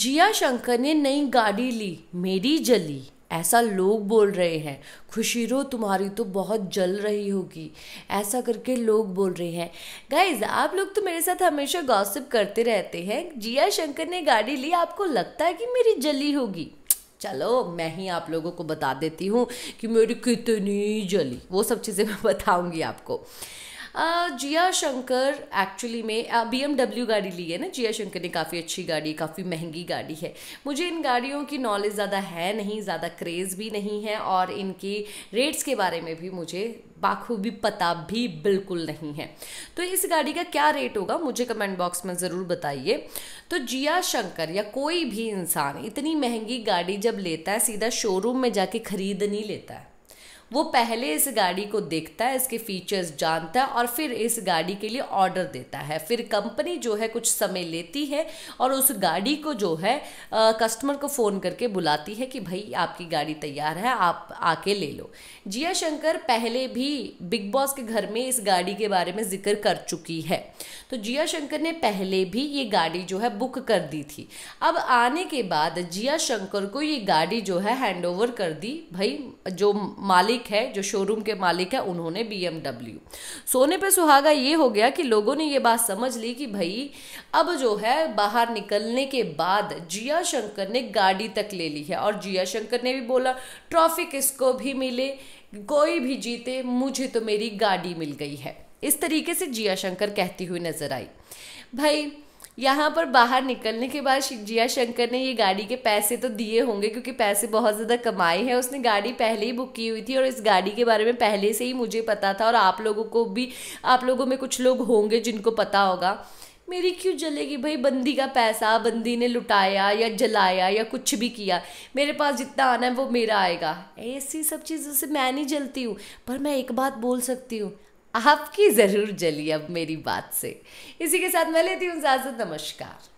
जिया शंकर ने नई गाड़ी ली मेरी जली ऐसा लोग बोल रहे हैं खुशी रो तुम्हारी तो बहुत जल रही होगी ऐसा करके लोग बोल रहे हैं गाइज आप लोग तो मेरे साथ हमेशा गॉसिप करते रहते हैं जिया शंकर ने गाड़ी ली आपको लगता है कि मेरी जली होगी चलो मैं ही आप लोगों को बता देती हूँ कि मेरी कितनी जली वो सब चीज़ें मैं बताऊँगी आपको जिया शंकर एक्चुअली में बी एमडब्ल्यू गाड़ी ली है ना जिया शंकर ने काफ़ी अच्छी गाड़ी काफ़ी महंगी गाड़ी है मुझे इन गाड़ियों की नॉलेज ज़्यादा है नहीं ज़्यादा क्रेज़ भी नहीं है और इनकी रेट्स के बारे में भी मुझे बाखूबी पता भी बिल्कुल नहीं है तो इस गाड़ी का क्या रेट होगा मुझे कमेंट बॉक्स में ज़रूर बताइए तो जिया शंकर या कोई भी इंसान इतनी महंगी गाड़ी जब लेता है सीधा शोरूम में जाके ख़रीद नहीं लेता है वो पहले इस गाड़ी को देखता है इसके फीचर्स जानता है और फिर इस गाड़ी के लिए ऑर्डर देता है फिर कंपनी जो है कुछ समय लेती है और उस गाड़ी को जो है आ, कस्टमर को फ़ोन करके बुलाती है कि भाई आपकी गाड़ी तैयार है आप आके ले लो जिया शंकर पहले भी बिग बॉस के घर में इस गाड़ी के बारे में जिक्र कर चुकी है तो जिया शंकर ने पहले भी ये गाड़ी जो है बुक कर दी थी अब आने के बाद जिया शंकर को ये गाड़ी जो है हैंड ओवर कर दी भाई जो मालिक मालिक है जो शोरूम के मालिक है उन्होंने बी सोने पे सुहागा ये हो गया कि लोगों ने ये बात समझ ली कि भाई अब जो है बाहर निकलने के बाद जिया शंकर ने गाड़ी तक ले ली है और जिया शंकर ने भी बोला ट्रॉफी किसको भी मिले कोई भी जीते मुझे तो मेरी गाड़ी मिल गई है इस तरीके से जिया शंकर कहती हुई नजर आई भाई यहाँ पर बाहर निकलने के बाद जिया शंकर ने ये गाड़ी के पैसे तो दिए होंगे क्योंकि पैसे बहुत ज़्यादा कमाए हैं उसने गाड़ी पहले ही बुक की हुई थी और इस गाड़ी के बारे में पहले से ही मुझे पता था और आप लोगों को भी आप लोगों में कुछ लोग होंगे जिनको पता होगा मेरी क्यों जलेगी भाई बंदी का पैसा बंदी ने लुटाया या जलाया या कुछ भी किया मेरे पास जितना आना है वो मेरा आएगा ऐसी सब चीज़ों से मैं नहीं जलती हूँ पर मैं एक बात बोल सकती हूँ आपकी ज़रूर जली अब मेरी बात से इसी के साथ मैं लेती हूँ इजाज़त नमस्कार